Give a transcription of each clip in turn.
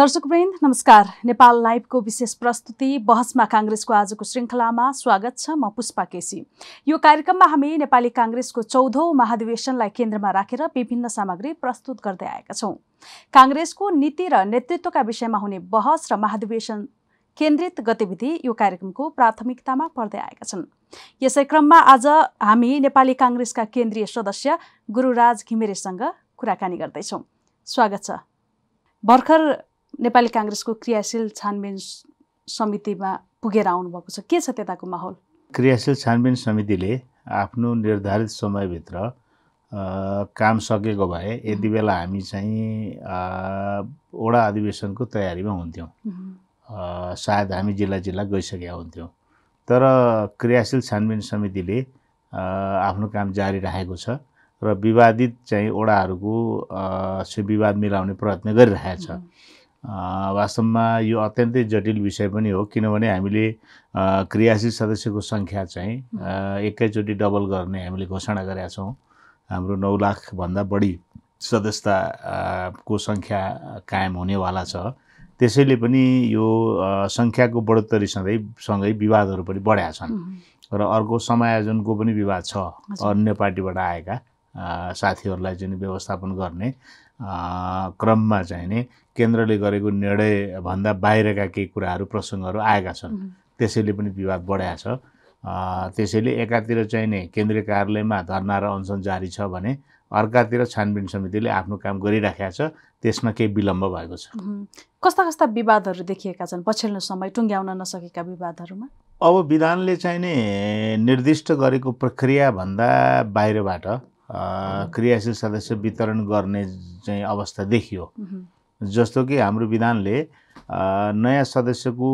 दर्शकवृन्द नमस्कार नेपाल लाइभको विशेष प्रस्तुति बहसमा काङ्ग्रेसको आजको श्रृङ्खलामा स्वागत छ म पुष्पा केसी यो कार्यक्रममा हामी नेपाली काङ्ग्रेसको चौधौँ महाधिवेशनलाई केन्द्रमा राखेर विभिन्न सामग्री प्रस्तुत गर्दै आएका छौँ काङ्ग्रेसको नीति र नेतृत्वका विषयमा हुने बहस र महाधिवेशन केन्द्रित गतिविधि यो कार्यक्रमको प्राथमिकतामा पर्दै आएका छन् यसै क्रममा आज हामी नेपाली काङ्ग्रेसका केन्द्रीय सदस्य गुरुराज घिमिरेसँग कुराकानी गर्दैछौँ स्वागत छ भर्खर नेपाली काङ्ग्रेसको क्रियाशील छानबिन समितिमा पुगेर आउनुभएको छ के छ त्यताको माहौल क्रियाशील छानबिन समितिले आफ्नो निर्धारित समयभित्र काम सकेको भए यति बेला हामी चाहिँ वडा अधिवेशनको तयारीमा हुन्थ्यौँ सायद हामी जिल्ला जिल्ला गइसकेका हुन्थ्यौँ तर क्रियाशील छानबिन समितिले आफ्नो काम जारी राखेको छ र विवादित चाहिँ ओडाहरूको विवाद मिलाउने प्रयत्न गरिरहेछ वास्तवमा यो अत्यन्तै जटिल विषय पनि हो किनभने हामीले क्रियाशील सदस्यको सङ्ख्या चाहिँ एकैचोटि डबल गर्ने हामीले घोषणा गरेका छौँ हाम्रो नौ लाखभन्दा बढी सदस्यताको सङ्ख्या कायम हुनेवाला छ त्यसैले पनि यो सङ्ख्याको बढोत्तरी सधैँ सँगै विवादहरू पनि बढ्या छन् र अर्को समायोजनको पनि विवाद छ अन्य पार्टीबाट आएका साथीहरूलाई चाहिँ व्यवस्थापन गर्ने क्रममा चाहिँ नि केन्द्रले गरेको निर्णयभन्दा बाहिरका केही कुराहरू प्रसङ्गहरू आएका छन् त्यसैले पनि विवाद बढाएको छ त्यसैले एकातिर चाहिँ नि केन्द्रीय कार्यालयमा धरना र अनसन जारी छ भने अर्कातिर छानबिन समितिले आफ्नो काम गरिराखेको छ त्यसमा केही विलम्ब भएको छ कस्ता कस्ता विवादहरू देखिएका छन् पछिल्लो समय टुङ्ग्याउन नसकेका विवादहरूमा अब विधानले चाहिँ नि निर्दिष्ट गरेको प्रक्रियाभन्दा बाहिरबाट क्रियाशील सदस्य वितरण गर्ने चाहिँ अवस्था देखियो जस्तो कि हाम्रो विधानले नयाँ सदस्यको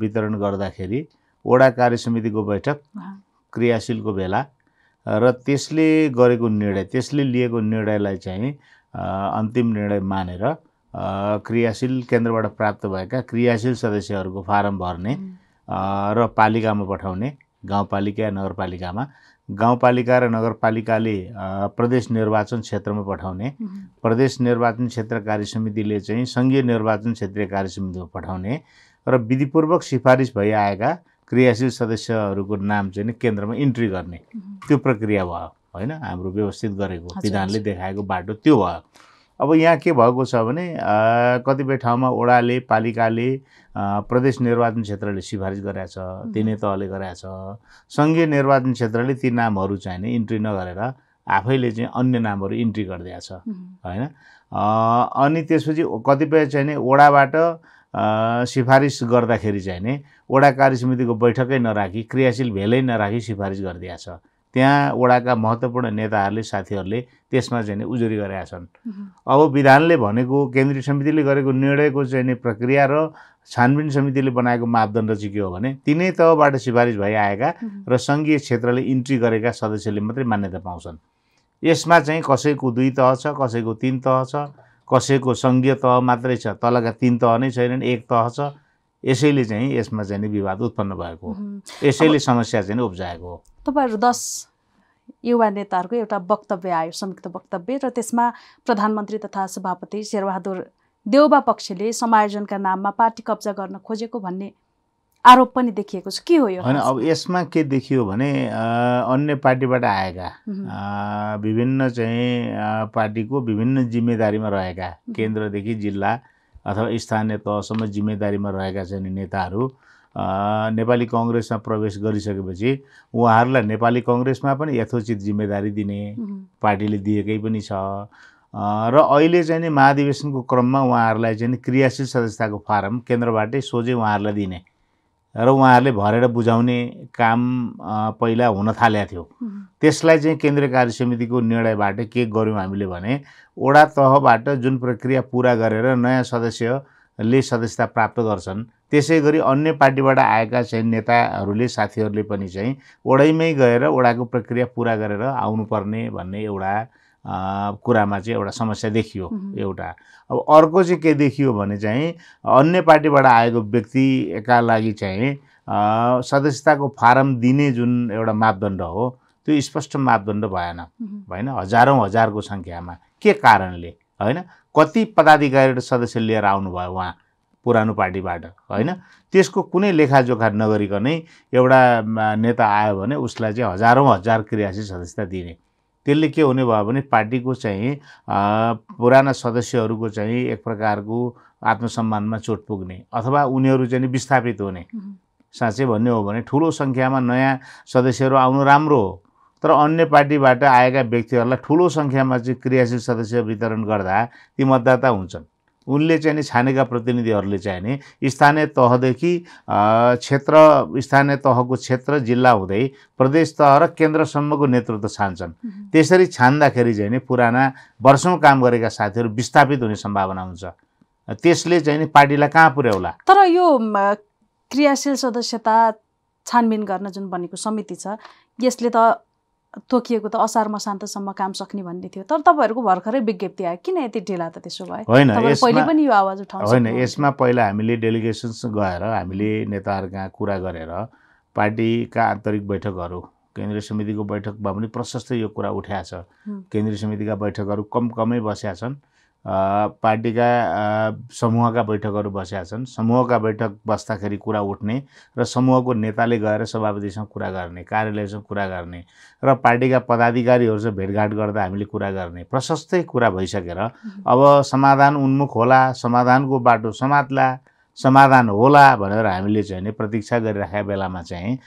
वितरण गर्दाखेरि वडा कार्य समितिको बैठक क्रियाशीलको बेला र त्यसले गरेको निर्णय त्यसले लिएको निर्णयलाई चाहिँ अन्तिम निर्णय मानेर क्रियाशील केन्द्रबाट प्राप्त भएका क्रियाशील सदस्यहरूको फारम भर्ने र पालिकामा पठाउने गाउँपालिका नगरपालिकामा गाउँपालिका र नगरपालिकाले प्रदेश निर्वाचन क्षेत्रमा पठाउने प्रदेश निर्वाचन क्षेत्र कार्य समितिले चाहिँ सङ्घीय निर्वाचन क्षेत्रीय कार्य समितिमा पठाउने र विधिपूर्वक सिफारिस भइआएका क्रियाशील सदस्यहरूको नाम चाहिँ केन्द्रमा इन्ट्री गर्ने त्यो प्रक्रिया भयो होइन हाम्रो व्यवस्थित गरेको विधानले देखाएको बाटो त्यो भयो अब यहाँ के भएको छ भने कतिपय ठाउँमा ओडाले पालिकाले प्रदेश निर्वाचन क्षेत्रले सिफारिस गराएछ तिनै तहले गराएछ सङ्घीय निर्वाचन क्षेत्रले ती नामहरू चाहिने इन्ट्री नगरेर आफैले चाहिँ अन्य नामहरू इन्ट्री गरिदिएछ होइन अनि त्यसपछि कतिपय नि ओडाबाट सिफारिस गर्दाखेरि चाहिने ओडा कार्य समितिको बैठकै नराखी क्रियाशील भेलै नराखी सिफारिस गरिदिएछ त्यहाँ वडाका महत्त्वपूर्ण नेताहरूले साथीहरूले त्यसमा चाहिँ उजुरी गरेका छन् अब विधानले भनेको केन्द्रीय समितिले गरेको निर्णयको चाहिँ नि प्रक्रिया र छानबिन समितिले बनाएको मापदण्ड चाहिँ के हो भने तिनै तहबाट सिफारिस भइआएका र सङ्घीय क्षेत्रले इन्ट्री गरेका सदस्यले मात्रै मान्यता पाउँछन् यसमा चाहिँ कसैको दुई तह छ कसैको तिन तह छ कसैको सङ्घीय तह मात्रै छ तलका तिन तह नै छैनन् एक तह छ यसैले चाहिँ यसमा चाहिँ विवाद उत्पन्न भएको हो यसैले समस्या चाहिँ उब्जाएको हो तपाईँहरू दस युवा नेताहरूको एउटा वक्तव्य आयो संयुक्त वक्तव्य र त्यसमा प्रधानमन्त्री तथा सभापति शेरबहादुर देउबा पक्षले समायोजनका नाममा पार्टी कब्जा गर्न खोजेको भन्ने आरोप पनि देखिएको छ के हो यो होइन अब यसमा के देखियो भने अन्य पार्टीबाट आएका विभिन्न चाहिँ पार्टीको विभिन्न जिम्मेदारीमा रहेका केन्द्रदेखि जिल्ला अथवा स्थानीय तहसम्म जिम्मेदारीमा रहेका चाहिँ नेताहरू नेपाली कङ्ग्रेसमा प्रवेश गरिसकेपछि उहाँहरूलाई नेपाली कङ्ग्रेसमा पनि यथोचित जिम्मेदारी दिने पार्टीले दिएकै पनि छ र अहिले चाहिँ नि महाधिवेशनको क्रममा उहाँहरूलाई चाहिँ क्रियाशील सदस्यताको फारम केन्द्रबाटै सोझै उहाँहरूलाई दिने र उहाँहरूले भरेर बुझाउने काम पहिला हुन थालेको थियो त्यसलाई चाहिँ केन्द्रीय कार्य समितिको निर्णयबाट के गऱ्यौँ हामीले भने वडा तहबाट जुन प्रक्रिया पुरा गरेर नयाँ सदस्य ले सदस्यता प्राप्त गर्छन् त्यसै गरी अन्य पार्टीबाट आएका चाहिँ नेताहरूले साथीहरूले पनि चाहिँ ओडैमै गएर ओडाको प्रक्रिया पुरा गरेर आउनुपर्ने भन्ने एउटा कुरामा चाहिँ एउटा समस्या देखियो एउटा अब अर्को चाहिँ के देखियो भने चाहिँ अन्य पार्टीबाट आएको व्यक्तिका लागि चाहिँ सदस्यताको फारम दिने जुन एउटा मापदण्ड हो त्यो स्पष्ट मापदण्ड भएन होइन हजारौँ हजारको सङ्ख्यामा के कारणले होइन कति पदाधिकारी र सदस्य लिएर आउनुभयो उहाँ पुरानो पार्टीबाट होइन त्यसको कुनै लेखाजोखा नगरिकनै एउटा नेता आयो भने उसलाई चाहिँ हजारौँ हजार क्रियाशील सदस्यता दिने त्यसले के हुने भयो भने पार्टीको चाहिँ पुराना सदस्यहरूको चाहिँ एक प्रकारको आत्मसम्मानमा चोट पुग्ने अथवा उनीहरू चाहिँ विस्थापित हुने साँच्चै भन्ने हो भने ठुलो सङ्ख्यामा नयाँ सदस्यहरू आउनु राम्रो हो तर अन्य पार्टीबाट आएका व्यक्तिहरूलाई ठुलो सङ्ख्यामा चाहिँ क्रियाशील सदस्य वितरण गर्दा ती मतदाता हुन्छन् उनले चाहिँ नि छानेका प्रतिनिधिहरूले चाहिँ नि स्थानीय तहदेखि क्षेत्र स्थानीय तहको क्षेत्र जिल्ला हुँदै प्रदेश तह र केन्द्रसम्मको नेतृत्व छान्छन् त्यसरी छान्दाखेरि चाहिँ नि पुराना वर्षौँ काम गरेका साथीहरू विस्थापित हुने सम्भावना हुन्छ त्यसले चाहिँ नि पार्टीलाई कहाँ पुर्याउला तर यो क्रियाशील सदस्यता छानबिन गर्न जुन बनेको समिति छ यसले त तोकिएको त असारमा शान्तसम्म काम सक्ने भन्ने थियो तर तपाईँहरूको भर्खरै विज्ञप्ति आयो किन यति ढिला त त्यसो भयो होइन पनि यो आवाज उठाउँछ होइन यसमा पहिला हामीले डेलिगेसन्स गएर हामीले नेताहरूका कुरा गरेर पार्टीका आन्तरिक बैठकहरू केन्द्रीय समितिको बैठकमा पनि प्रशस्त यो कुरा उठाएको छ केन्द्रीय समितिका बैठकहरू कम कमै बसेका छन् पार्टीका समूहका बैठकहरू बसेका छन् समूहका बैठक बस्दाखेरि कुरा उठ्ने र समूहको नेताले गएर सभापतिसँग कुरा गर्ने कार्यालयसँग कुरा गर्ने र पार्टीका पदाधिकारीहरूसँग भेटघाट गर्दा हामीले कुरा गर्ने प्रशस्तै कुरा भइसकेर अब समाधान उन्मुख होला समाधानको बाटो समात्ला समाधान होला भनेर हामीले चाहिँ नि प्रतीक्षा गरिराखेका बेलामा चाहिँ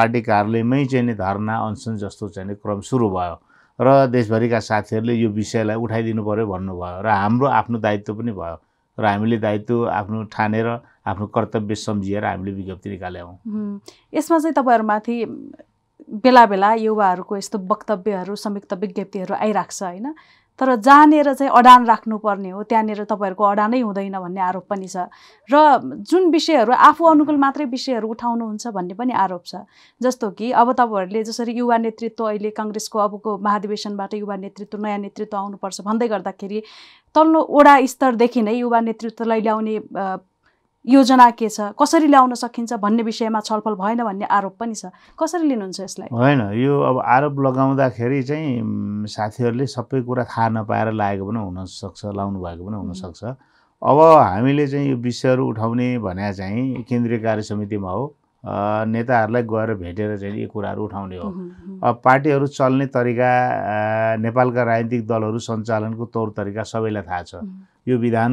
पार्टी कार्यालयमै चाहिँ नि धरना अनसन जस्तो चाहिँ क्रम सुरु भयो र देशभरिका साथीहरूले यो विषयलाई उठाइदिनु पऱ्यो भन्नुभयो र हाम्रो आफ्नो दायित्व पनि भयो र हामीले दायित्व आफ्नो ठानेर आफ्नो कर्तव्य सम्झिएर हामीले विज्ञप्ति निकाल्यौँ यसमा चाहिँ तपाईँहरूमाथि बेला बेला युवाहरूको यस्तो वक्तव्यहरू संयुक्त विज्ञप्तिहरू आइरहेको छ होइन तर जानेर चाहिँ अडान राख्नुपर्ने हो त्यहाँनिर तपाईँहरूको अडानै हुँदैन भन्ने आरोप पनि छ र जुन विषयहरू आफू अनुकूल मात्रै विषयहरू उठाउनुहुन्छ भन्ने पनि आरोप छ जस्तो कि अब तपाईँहरूले जसरी युवा नेतृत्व अहिले कङ्ग्रेसको अबको महाधिवेशनबाट युवा नेतृत्व नयाँ नेतृत्व आउनुपर्छ भन्दै गर्दाखेरि तल्लो ओडा स्तरदेखि नै युवा नेतृत्वलाई ल्याउने योजना के छ कसरी ल्याउन सकिन्छ भन्ने विषयमा छलफल भएन भन्ने आरोप पनि छ कसरी लिनुहुन्छ यसलाई होइन यो अब आरोप लगाउँदाखेरि चाहिँ साथीहरूले सबै कुरा थाहा नपाएर लागेको पनि हुनसक्छ लाउनु भएको पनि हुनसक्छ अब हामीले चाहिँ यो विषयहरू उठाउने भने चाहिँ केन्द्रीय कार्य समितिमा हो नेताहरूलाई गएर भेटेर चाहिँ यी कुराहरू उठाउने हो अब पार्टीहरू चल्ने तरिका नेपालका राजनीतिक दलहरू सञ्चालनको तौर तरिका सबैलाई थाहा छ यो विधान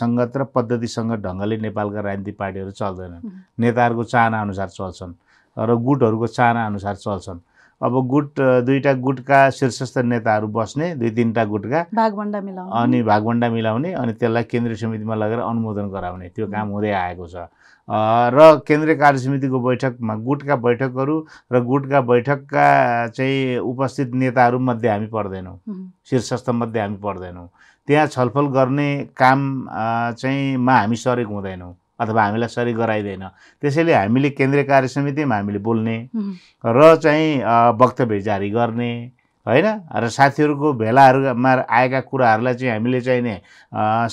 सङ्गत र पद्धतिसँग ढङ्गले नेपालका राजनीतिक पार्टीहरू चल्दैनन् नेताहरूको चाहनाअनुसार चल्छन् र गुटहरूको चाहनाअनुसार चल्छन् अब गुट दुईवटा गुटका शीर्षस्थ नेताहरू बस्ने दुई तिनवटा गुटका भागभन्डा मिलाउने अनि भागभन्डा मिलाउने अनि त्यसलाई केन्द्रीय समितिमा लगेर अनुमोदन गराउने त्यो काम हुँदै आएको छ र केन्द्रीय कार्य समितिको बैठकमा गुटका बैठकहरू र गुटका बैठकका चाहिँ उपस्थित नेताहरूमध्ये हामी पर्दैनौँ शीर्षस्थमध्ये हामी पर्दैनौँ त्यहाँ छलफल गर्ने काम चाहिँ मा हामी सरेको हुँदैनौँ अथवा हामीलाई सरी गराइँदैन त्यसैले हामीले केन्द्रीय कार्य समितिमा हामीले बोल्ने र चाहिँ वक्तव्य जारी गर्ने होइन र साथीहरूको भेलाहरूमा आएका कुराहरूलाई चाहिँ हामीले चाहिँ नि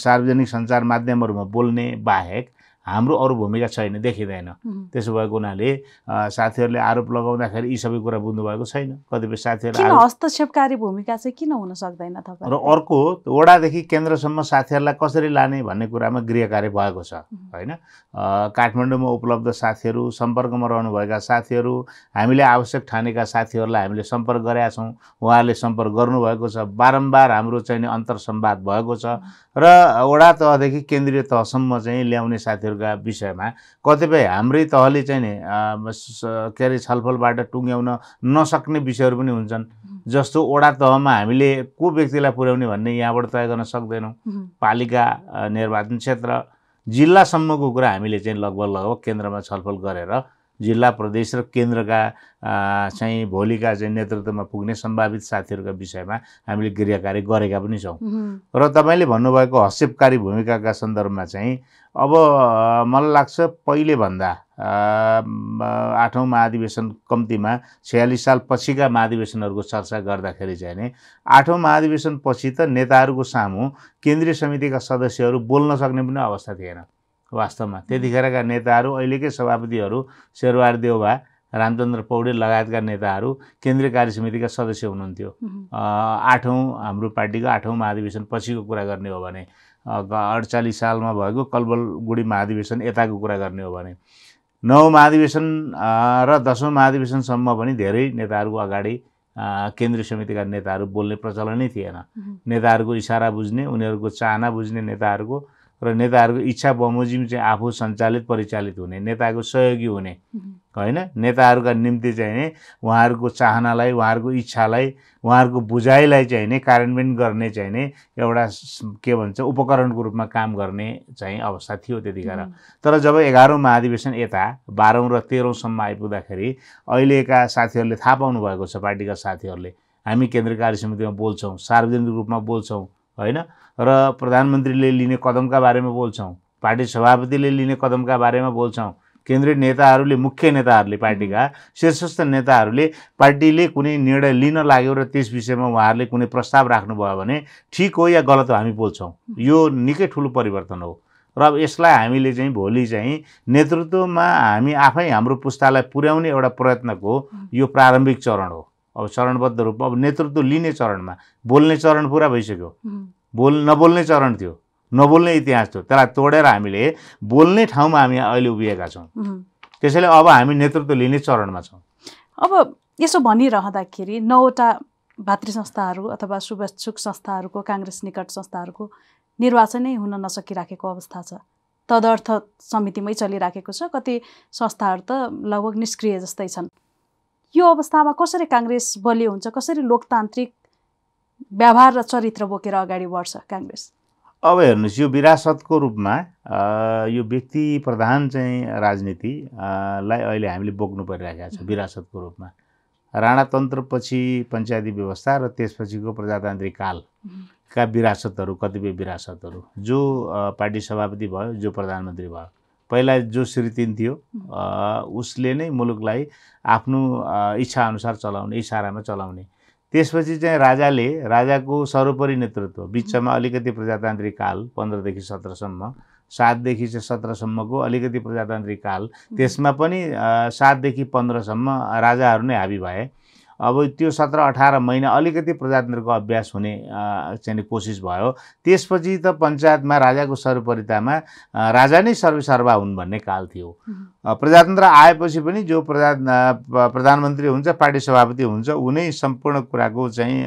सार्वजनिक सञ्चार माध्यमहरूमा बोल्ने बाहेक हाम्रो अरू भूमिका छैन देखिँदैन त्यसो भएको हुनाले साथीहरूले आरोप लगाउँदाखेरि यी सबै कुरा बुझ्नुभएको छैन कतिपय साथीहरूले हस्तक्षेपकारी भूमिका चाहिँ किन हुन सक्दैन र अर्को वडादेखि केन्द्रसम्म साथीहरूलाई कसरी लाने भन्ने कुरामा गृह कार्य भएको छ होइन काठमाडौँमा उपलब्ध साथीहरू सम्पर्कमा रहनुभएका साथीहरू हामीले आवश्यक ठानेका साथीहरूलाई हामीले सम्पर्क गरेका छौँ उहाँहरूले सम्पर्क गर्नुभएको छ बारम्बार हाम्रो चाहिँ अन्तर सम्वाद भएको छ र वडा तहदेखि केन्द्रीय तहसम्म चाहिँ ल्याउने साथीहरू विषयहरूका विषयमा कतिपय हाम्रै तहले चाहिँ नि के अरे छलफलबाट टुङ्ग्याउन नसक्ने विषयहरू पनि हुन्छन् जस्तो वडा तहमा हामीले को व्यक्तिलाई पुर्याउने भन्ने यहाँबाट तय गर्न सक्दैनौँ पालिका निर्वाचन क्षेत्र जिल्लासम्मको कुरा हामीले चाहिँ लगभग लगभग केन्द्रमा छलफल गरेर जिल्ला प्रदेश र केन्द्रका चाहिँ भोलिका चाहिँ नेतृत्वमा पुग्ने सम्भावित साथीहरूका विषयमा हामीले गृह गरेका पनि छौँ र तपाईँले भन्नुभएको हसेपकारी भूमिकाका सन्दर्भमा चाहिँ अब मलाई लाग्छ पहिलेभन्दा आठौँ महाधिवेशन कम्तीमा छयालिस साल पछिका महाधिवेशनहरूको चर्चा गर्दाखेरि चाहिँ नि आठौँ महाधिवेशन महाधिवेशनपछि त नेताहरूको सामु केन्द्रीय समितिका सदस्यहरू बोल्न सक्ने पनि अवस्था थिएन वास्तवमा त्यतिखेरका नेताहरू अहिलेकै सभापतिहरू शेरवार देउबा रामचन्द्र पौडेल लगायतका नेताहरू केन्द्रीय कार्य समितिका सदस्य हुनुहुन्थ्यो आठौँ हाम्रो पार्टीको आठौँ महाधिवेशन पछिको कुरा गर्ने हो भने अडचालिस सालमा भएको कलबलगुडी महाधिवेशन यताको कुरा गर्ने हो भने नौ महाधिवेशन र दसौँ महाधिवेशनसम्म पनि धेरै नेताहरूको अगाडि केन्द्रीय समितिका नेताहरू बोल्ने प्रचलनै थिएन नेताहरूको इसारा बुझ्ने उनीहरूको चाहना बुझ्ने नेताहरूको र नेताहरूको इच्छा बमोजिम चाहिँ आफू सञ्चालित परिचालित हुने नेताको सहयोगी हुने होइन नेताहरूका निम्ति चाहिँ उहाँहरूको चाहनालाई उहाँहरूको इच्छालाई उहाँहरूको बुझाइलाई चाहिँ नै कार्यान्वयन गर्ने चाहिँ नै एउटा के भन्छ उपकरणको रूपमा काम गर्ने चाहिँ अवस्था थियो त्यतिखेर तर जब एघारौँ महाधिवेशन यता बाह्रौँ र तेह्रौँसम्म आइपुग्दाखेरि अहिलेका साथीहरूले थाहा पाउनु भएको छ पार्टीका साथीहरूले हामी केन्द्रीय कार्य समितिमा बोल्छौँ सार्वजनिक रूपमा बोल्छौँ होइन र प्रधानमन्त्रीले लिने कदमका बारेमा बोल्छौँ पार्टी सभापतिले लिने कदमका बारेमा बोल्छौँ केन्द्रीय नेताहरूले मुख्य नेताहरूले पार्टीका शीर्षस्थ नेताहरूले पार्टीले कुनै निर्णय लिन लाग्यो र त्यस विषयमा उहाँहरूले कुनै प्रस्ताव राख्नुभयो भने ठिक हो या गलत हो हामी बोल्छौँ यो निकै ठुलो परिवर्तन हो र अब यसलाई हामीले चाहिँ भोलि चाहिँ नेतृत्वमा हामी आफै हाम्रो पुस्तालाई पुर्याउने एउटा प्रयत्नको यो प्रारम्भिक चरण हो अब चरणबद्ध रूपमा अब नेतृत्व लिने चरणमा बोल्ने चरण पुरा भइसक्यो बोल नबोल्ने चरण थियो नबोल्ने इतिहास थियो त्यसलाई तोडेर हामीले बोल्ने ठाउँमा हामी अहिले उभिएका छौँ त्यसैले अब हामी नेतृत्व लिने चरणमा छौँ अब यसो भनिरहँदाखेरि नौवटा भातृ संस्थाहरू अथवा शुभेच्छुक संस्थाहरूको काङ्ग्रेस निकट संस्थाहरूको निर्वाचनै हुन नसकिराखेको अवस्था छ तदर्थ समितिमै चलिराखेको छ कति संस्थाहरू त लगभग निष्क्रिय जस्तै छन् यो अवस्थामा कसरी काङ्ग्रेस बलियो हुन्छ कसरी लोकतान्त्रिक व्यवहार र चरित्र बोकेर अगाडि बढ्छ काङ्ग्रेस अब हेर्नुहोस् यो विरासतको रूपमा यो व्यक्ति प्रधान चाहिँ राजनीतिलाई अहिले हामीले बोक्नु परिरहेका छ विरासतको रूपमा राणातन्त्रपछि पञ्चायती व्यवस्था र त्यसपछिको प्रजातान्त्रिक कालका विरासतहरू कतिपय विरासतहरू जो पार्टी सभापति भयो जो प्रधानमन्त्री भयो पहिला जो श्रीतिन थियो उसले नै मुलुकलाई आफ्नो इच्छाअनुसार चलाउने इसारामा चलाउने त्यसपछि चाहिँ राजाले राजाको सर्वोपरि नेतृत्व बिचमा अलिकति प्रजातान्त्रिक काल पन्ध्रदेखि सत्रसम्म सातदेखि चाहिँ सत्रसम्मको अलिकति प्रजातान्त्रिक काल त्यसमा पनि सातदेखि पन्ध्रसम्म राजाहरू नै हाबी भए अब त्यो सत्र अठार महिना अलिकति प्रजातन्त्रको अभ्यास हुने चाहिँ कोसिस भयो त्यसपछि त पञ्चायतमा राजाको सर्वपरितामा राजा नै सर्वसर्वा हुन् भन्ने काल थियो प्रजातन्त्र आएपछि पनि जो प्रजा प्रधानमन्त्री हुन्छ पार्टी सभापति हुन्छ उनी सम्पूर्ण कुराको चाहिँ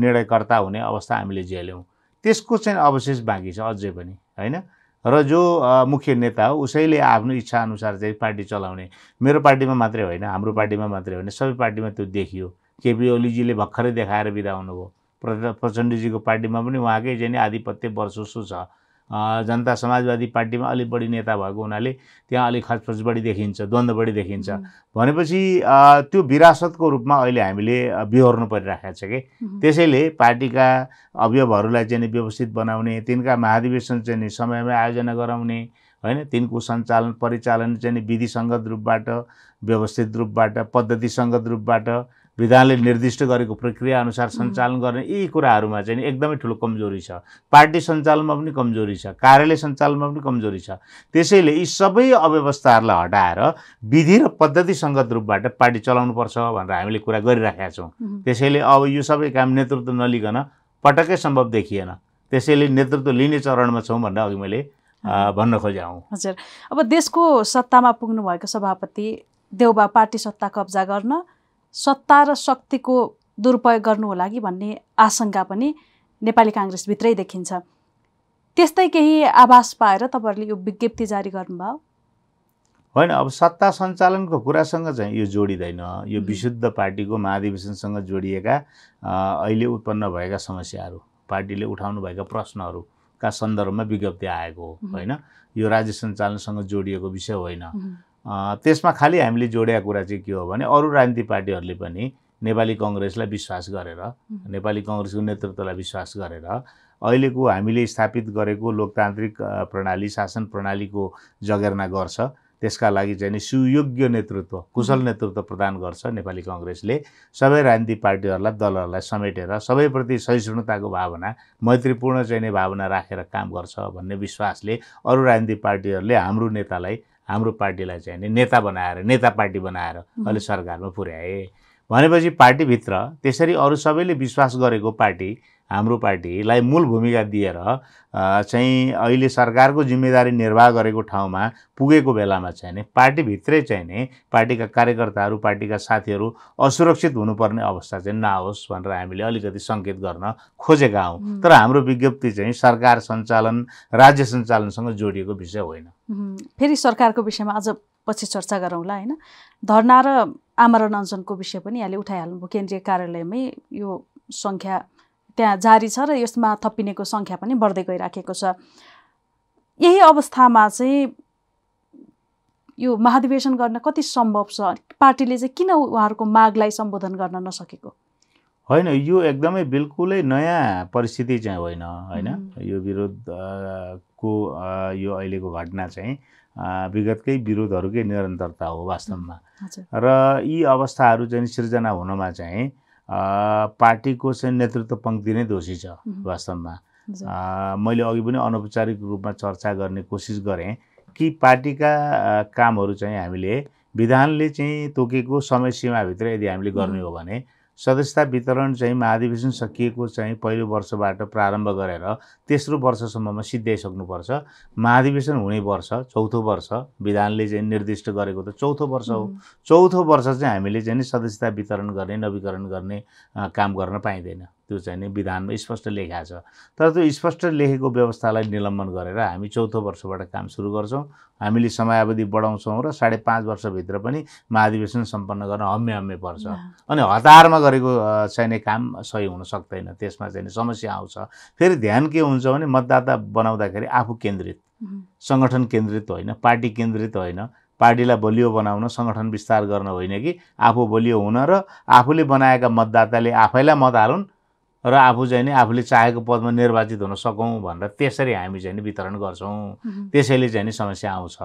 निर्णयकर्ता हुने अवस्था हामीले झेल्यौँ त्यसको चाहिँ अवशेष बाँकी छ अझै पनि होइन र जो मुख्य नेता हो उसैले आफ्नो इच्छाअनुसार चाहिँ पार्टी चलाउने मेरो पार्टीमा मात्रै होइन हाम्रो पार्टीमा मात्रै होइन सबै पार्टीमा त्यो देखियो केपी ओलीजीले भर्खरै देखाएर बिदा हुनुभयो प्र प्रचण्डजीको पार्टीमा पनि उहाँकै चाहिँ आधिपत्य वर्चस्व छ जनता समाजवादी पार्टीमा अलिक बढी नेता भएको हुनाले त्यहाँ अलिक खचपच बढी देखिन्छ द्वन्द्व बढी देखिन्छ भनेपछि त्यो विरासतको रूपमा अहिले हामीले बिहोर्नु परिरहेको छ कि त्यसैले पार्टीका अवयवहरूलाई चाहिँ व्यवस्थित बनाउने तिनका महाधिवेशन चाहिँ समयमै आयोजना गराउने होइन तिनको सञ्चालन परिचालन चाहिँ विधिसङ्गत रूपबाट व्यवस्थित रूपबाट पद्धतिसङ्गत रूपबाट विधानले निर्दिष्ट गरेको प्रक्रिया अनुसार सञ्चालन गर्ने यी कुराहरूमा चाहिँ एकदमै ठुलो कमजोरी छ पार्टी सञ्चालनमा पनि कमजोरी छ कार्यालय सञ्चालनमा पनि कमजोरी छ त्यसैले यी सबै अव्यवस्थाहरूलाई हटाएर विधि र पद्धतिसङ्गत रूपबाट पार्टी चलाउनुपर्छ भनेर हामीले कुरा गरिराखेका छौँ त्यसैले अब यो सबै काम नेतृत्व नलिकन पटक्कै सम्भव देखिएन त्यसैले नेतृत्व लिने चरणमा छौँ भनेर अघि मैले भन्न खोजेँ हजुर अब देशको सत्तामा पुग्नुभएको सभापति देउबा पार्टी सत्ता कब्जा गर्न सत्ता र शक्तिको दुरुपयोग गर्नुहोला कि भन्ने आशंका पनि नेपाली काङ्ग्रेसभित्रै देखिन्छ त्यस्तै केही आभास पाएर तपाईँहरूले यो विज्ञप्ति जारी गर्नुभयो होइन अब सत्ता सञ्चालनको कुरासँग चाहिँ यो जोडिँदैन यो विशुद्ध पार्टीको महाधिवेशनसँग जोडिएका अहिले उत्पन्न भएका समस्याहरू पार्टीले उठाउनुभएका प्रश्नहरूका सन्दर्भमा विज्ञप्ति आएको हो होइन यो राज्य सञ्चालनसँग जोडिएको विषय होइन त्यसमा खालि हामीले जोडिया कुरा चाहिँ के हो भने अरू राजनीतिक पार्टीहरूले पनि नेपाली कङ्ग्रेसलाई विश्वास गरेर नेपाली कङ्ग्रेसको नेतृत्वलाई विश्वास गरेर अहिलेको हामीले स्थापित गरेको लोकतान्त्रिक प्रणाली शासन प्रणालीको जगेर्ना गर्छ त्यसका लागि चाहिँ नि सुयोग्य नेतृत्व कुशल नेतृत्व प्रदान गर्छ नेपाली कङ्ग्रेसले सबै राजनीतिक पार्टीहरूलाई दलहरूलाई समेटेर सबैप्रति सहिष्णुताको भावना मैत्रीपूर्ण चाहिँ भावना राखेर काम गर्छ भन्ने विश्वासले अरू राजनीतिक पार्टीहरूले हाम्रो नेतालाई हाम्रो पार्टीलाई चाहिँ नेता बनाएर नेता पार्टी बनाएर अहिले सरकारमा पुर्याए भनेपछि पार्टीभित्र त्यसरी अरू सबैले विश्वास गरेको पार्टी हाम्रो पार्टीलाई मूल भूमिका दिएर चाहिँ अहिले सरकारको जिम्मेदारी निर्वाह गरेको ठाउँमा पुगेको बेलामा चाहिँ नि पार्टीभित्रै चाहिँ नि पार्टीका कार्यकर्ताहरू पार्टीका साथीहरू असुरक्षित हुनुपर्ने अवस्था चाहिँ नआओस् भनेर हामीले अलिकति सङ्केत गर्न खोजेका हौँ तर हाम्रो विज्ञप्ति चाहिँ सरकार सञ्चालन राज्य सञ्चालनसँग जोडिएको विषय होइन फेरि सरकारको विषयमा अझ पछि चर्चा गरौँला होइन धरना र आमरण अञ्चनको विषय पनि यहाँले उठाइहाल्नुभयो केन्द्रीय कार्यालयमै यो सङ्ख्या त्यहाँ जारी छ र यसमा थपिनेको सङ्ख्या पनि बढ्दै गइराखेको छ यही अवस्थामा चाहिँ यो महाधिवेशन गर्न कति सम्भव छ पार्टीले चाहिँ किन उहाँहरूको मागलाई सम्बोधन गर्न नसकेको होइन यो एकदमै बिल्कुलै नयाँ परिस्थिति चाहिँ होइन होइन यो विरोधको यो अहिलेको घटना चाहिँ विगतकै विरोधहरूकै निरन्तरता हो वास्तवमा र यी अवस्थाहरू चाहिँ सिर्जना हुनमा चाहिँ पार्टीको चाहिँ नेतृत्व पङ्क्ति नै दोषी छ वास्तवमा मैले अघि पनि अनौपचारिक रूपमा चर्चा गर्ने कोसिस गरेँ कि पार्टीका कामहरू चाहिँ हामीले विधानले चाहिँ तोकेको समय सीमाभित्र यदि हामीले गर्ने हो भने सदस्यता वितरण चाहिँ महाधिवेशन सकिएको चाहिँ पहिलो वर्षबाट प्रारम्भ गरेर तेस्रो वर्षसम्ममा सिद्ध्याइसक्नुपर्छ महाधिवेशन हुने वर्ष चौथो वर्ष विधानले चाहिँ निर्दिष्ट गरेको त चौथो वर्ष हो चौथो वर्ष चाहिँ हामीले चाहिँ सदस्यता वितरण गर्ने नवीकरण गर्ने काम गर्न पाइँदैन त्यो चाहिँ नि विधानमा स्पष्ट लेखा छ तर त्यो स्पष्ट लेखेको व्यवस्थालाई निलम्बन गरेर हामी चौथो वर्षबाट काम सुरु गर्छौँ हामीले समयावधि बढाउँछौँ र साढे पाँच वर्षभित्र पनि महाधिवेशन सम्पन्न गर्न हम्मे हम्मे पर्छ अनि हतारमा गरेको चाहिने काम सही हुन सक्दैन त्यसमा चाहिँ समस्या आउँछ फेरि ध्यान के हुन्छ भने मतदाता बनाउँदाखेरि आफू केन्द्रित सङ्गठन केन्द्रित होइन पार्टी केन्द्रित होइन पार्टीलाई बलियो बनाउन सङ्गठन विस्तार गर्न होइन कि आफू बलियो हुन र आफूले बनाएका मतदाताले आफैलाई मत हालुन् र आफू चाहिँ नि आफूले चाहेको पदमा निर्वाचित हुन सकौँ भनेर त्यसरी हामी चाहिँ नि वितरण गर्छौँ त्यसैले चाहिँ नि समस्या आउँछ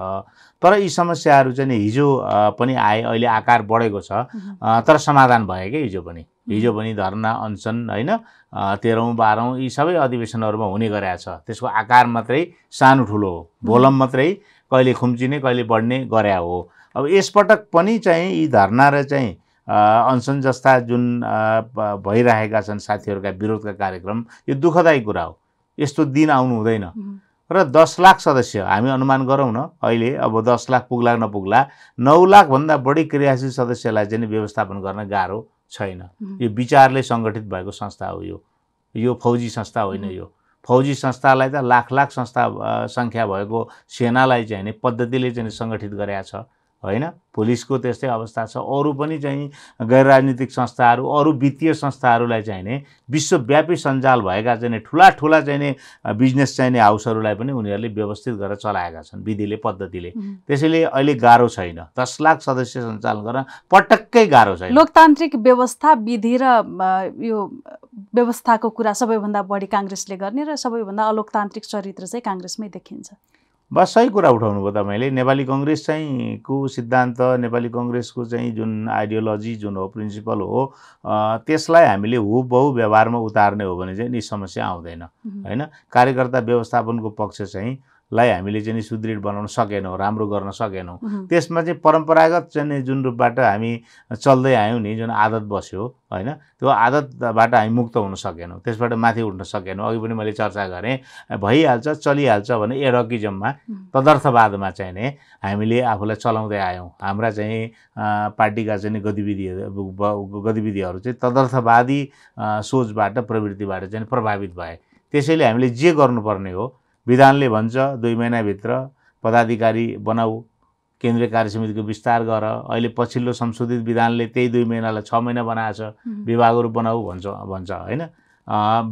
तर यी समस्याहरू चाहिँ नि हिजो पनि आए अहिले आकार बढेको छ तर समाधान भयो क्या हिजो पनि हिजो पनि धरना अनसन होइन तेह्रौँ बाह्रौँ यी सबै अधिवेशनहरूमा हुने गरेका छ त्यसको आकार मात्रै सानो ठुलो हो भोलम मात्रै कहिले खुम्चिने कहिले बढ्ने गरे हो अब यसपटक पनि चाहिँ यी धरना र चाहिँ अनसन जस्ता जुन भइरहेका छन् साथीहरूका विरोधका कार्यक्रम यो दुःखदायी कुरा हो यस्तो दिन आउनु हुँदैन र दस लाख सदस्य हामी अनुमान गरौँ न अहिले अब दस लाख पुग्ला नपुग्ला नौ लाखभन्दा बढी क्रियाशील सदस्यलाई चाहिँ व्यवस्थापन गर्न गाह्रो छैन यो विचारले सङ्गठित भएको संस्था हो यो यो फौजी संस्था होइन यो फौजी संस्थालाई त लाख लाख संस्था सङ्ख्या भएको सेनालाई चाहिँ पद्धतिले चाहिँ सङ्गठित गरेका छ होइन पुलिसको त्यस्तै अवस्था छ अरू पनि चाहिँ गैर राजनीतिक संस्थाहरू अरू वित्तीय संस्थाहरूलाई चाहिँ चाहिने विश्वव्यापी सञ्जाल भएका चाहिने ठुला ठुला चाहिने बिजनेस चाहिने हाउसहरूलाई पनि उनीहरूले व्यवस्थित गरेर चलाएका छन् विधिले पद्धतिले त्यसैले अहिले गाह्रो छैन दस लाख सदस्य सञ्चालन गर्न पटक्कै गाह्रो छैन लोकतान्त्रिक व्यवस्था विधि र यो व्यवस्थाको कुरा सबैभन्दा बढी काङ्ग्रेसले गर्ने र सबैभन्दा अलोकतान्त्रिक चरित्र चाहिँ काङ्ग्रेसमै देखिन्छ बस सही कुरा भयो तपाईँले नेपाली कङ्ग्रेस चाहिँ को सिद्धान्त नेपाली कङ्ग्रेसको चाहिँ जुन आइडियोलोजी जुन हो प्रिन्सिपल हो त्यसलाई हामीले हुबहु व्यवहारमा उतार्ने हो भने चाहिँ नि समस्या आउँदैन होइन कार्यकर्ता व्यवस्थापनको पक्ष चाहिँ लाई हामीले चाहिँ सुदृढ बनाउन सकेनौँ राम्रो गर्न सकेनौँ त्यसमा चाहिँ परम्परागत चाहिँ जुन रूपबाट हामी चल्दै आयौँ नि जुन आदत बस्यो होइन त्यो आदतबाट हामी मुक्त हुन सकेनौँ त्यसबाट माथि उठ्न सकेनौँ अघि पनि मैले चर्चा गरेँ भइहाल्छ चलिहाल्छ भने एडकिजममा तदर्थवादमा चाहिँ नि हामीले आफूलाई चलाउँदै आयौँ हाम्रा चाहिँ पार्टीका चाहिँ गतिविधिहरू गतिविधिहरू चाहिँ तदर्थवादी सोचबाट प्रवृत्तिबाट चाहिँ प्रभावित भए त्यसैले हामीले जे गर्नुपर्ने हो विधानले भन्छ दुई महिनाभित्र पदाधिकारी बनाऊ केन्द्रीय कार्य समितिको विस्तार गर अहिले पछिल्लो संशोधित विधानले त्यही दुई महिनालाई छ महिना बनाएछ विभागहरू बनाऊ भन्छ भन्छ होइन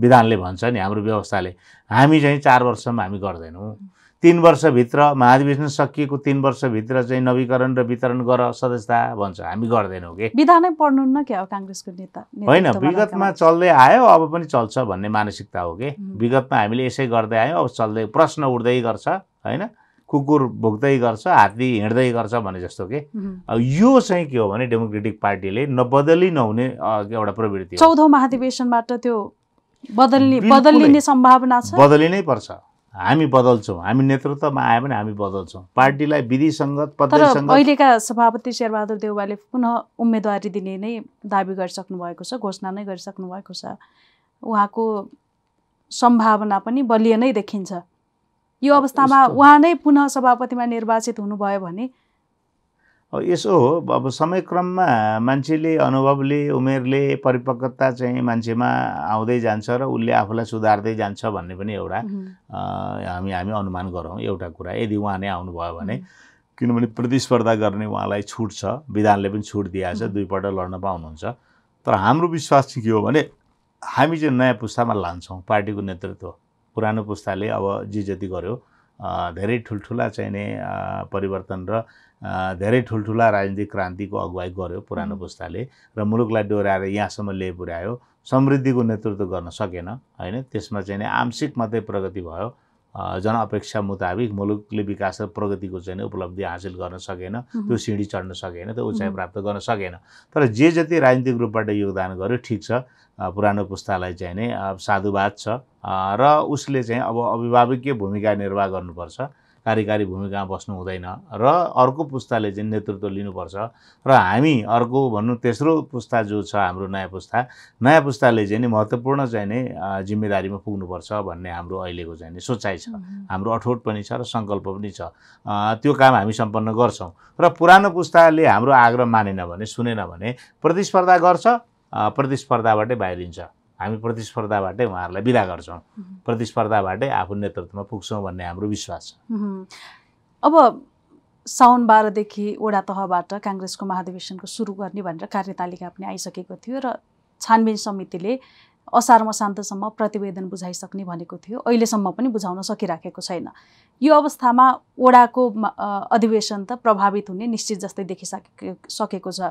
विधानले भन्छ नि हाम्रो व्यवस्थाले हामी चाहिँ चार वर्षसम्म हामी गर्दैनौँ तिन वर्षभित्र महाधिवेशन सकिएको तिन वर्षभित्र चाहिँ नवीकरण र वितरण गर सदस्यता भन्छ हामी गर्दैनौँ कि विधानै पढ्नुहुन्न क्या हो काङ्ग्रेसको नेता होइन विगतमा चल्दै आयो अब पनि चल्छ भन्ने मानसिकता हो कि विगतमा हामीले यसै गर्दै आयौँ अब चल्दै प्रश्न उठ्दै गर्छ होइन कुकुर भोग्दै गर्छ हात्ती हिँड्दै गर्छ भने जस्तो के अब यो चाहिँ के हो भने डेमोक्रेटिक पार्टीले नबदली नहुने एउटा प्रवृत्ति चौधौँ महाधिवेशनबाट त्यो बदलिने बदलिने सम्भावना छ बदलिनै पर्छ हामी बदल्छौँ हामी नेतृत्वमा आयो भने हामी बदल्छौँ पार्टीलाई विधि सङ्गत अहिलेका सभापति शेरबहादुर देउवाले पुनः उम्मेदवारी दिने नै दावी गरिसक्नु भएको छ घोषणा नै गरिसक्नु भएको छ उहाँको सम्भावना पनि बलियो नै देखिन्छ यो अवस्थामा उहाँ नै पुनः सभापतिमा निर्वाचित हुनुभयो भने अब यसो हो अब समयक्रममा मान्छेले अनुभवले उमेरले परिपक्वता चाहिँ मान्छेमा आउँदै जान्छ र उसले आफूलाई सुधार्दै जान्छ भन्ने पनि एउटा हामी हामी अनुमान गरौँ एउटा कुरा यदि उहाँ नै आउनुभयो भने किनभने प्रतिस्पर्धा गर्ने उहाँलाई छुट छ विधानले पनि छुट दिएको छ दुईपल्ट लड्न पाउनुहुन्छ तर हाम्रो विश्वास चाहिँ के हो भने हामी चाहिँ नयाँ पुस्तामा लान्छौँ पार्टीको नेतृत्व पुरानो पुस्ताले अब जे जति गर्यो धेरै ठुल्ठुला चाहिने परिवर्तन र धेरै ठुल्ठुला राजनीतिक क्रान्तिको अगुवाई गर्यो पुरानो पुस्ताले र मुलुकलाई डोऱ्याएर यहाँसम्म ल्याइ पुर्यायो समृद्धिको नेतृत्व गर्न सकेन होइन त्यसमा चाहिँ आंशिक मात्रै प्रगति भयो जनअपेक्षा मुताबिक मुलुकले विकास र प्रगतिको चाहिँ उपलब्धि हासिल गर्न सकेन त्यो सिँढी चढ्न सकेन त्यो उचाइ प्राप्त गर्न सकेन तर जे जति राजनीतिक रूपबाट योगदान गर्यो ठिक छ पुरानो पुस्तालाई चाहिँ नै साधुवाद छ र उसले चाहिँ अब अभिभावकीय भूमिका निर्वाह गर्नुपर्छ कार्यकारी भूमिकामा बस्नु हुँदैन र अर्को पुस्ताले चाहिँ नेतृत्व लिनुपर्छ र हामी अर्को भन्नु तेस्रो पुस्ता जो छ हाम्रो नयाँ पुस्ता नयाँ पुस्ताले चाहिँ नि महत्त्वपूर्ण चाहिँ नै जिम्मेदारीमा पुग्नुपर्छ भन्ने हाम्रो अहिलेको चाहिँ नि सोचाइ छ हाम्रो अठोट पनि छ र सङ्कल्प पनि छ त्यो काम हामी सम्पन्न गर्छौँ र पुरानो पुस्ताले हाम्रो आग्रह मानेन भने सुनेन भने प्रतिस्पर्धा गर्छ प्रतिस्पर्धाबाटै बाहिरिन्छ हामी प्रतिस्पर्धाबाटै उहाँहरूलाई विदा गर्छौँ प्रतिस्पर्धाबाटै आफू नेतृत्वमा पुग्छौँ भन्ने हाम्रो विश्वास छ अब साउन बाह्रदेखि वडा तहबाट काङ्ग्रेसको महाधिवेशनको सुरु गर्ने भनेर कार्यतालिका पनि आइसकेको थियो र छानबिन समितिले असार मसान्तसम्म प्रतिवेदन बुझाइसक्ने भनेको थियो अहिलेसम्म पनि बुझाउन सकिराखेको छैन यो अवस्थामा ओडाको अधिवेशन त प्रभावित हुने निश्चित जस्तै देखिसके सकेको छ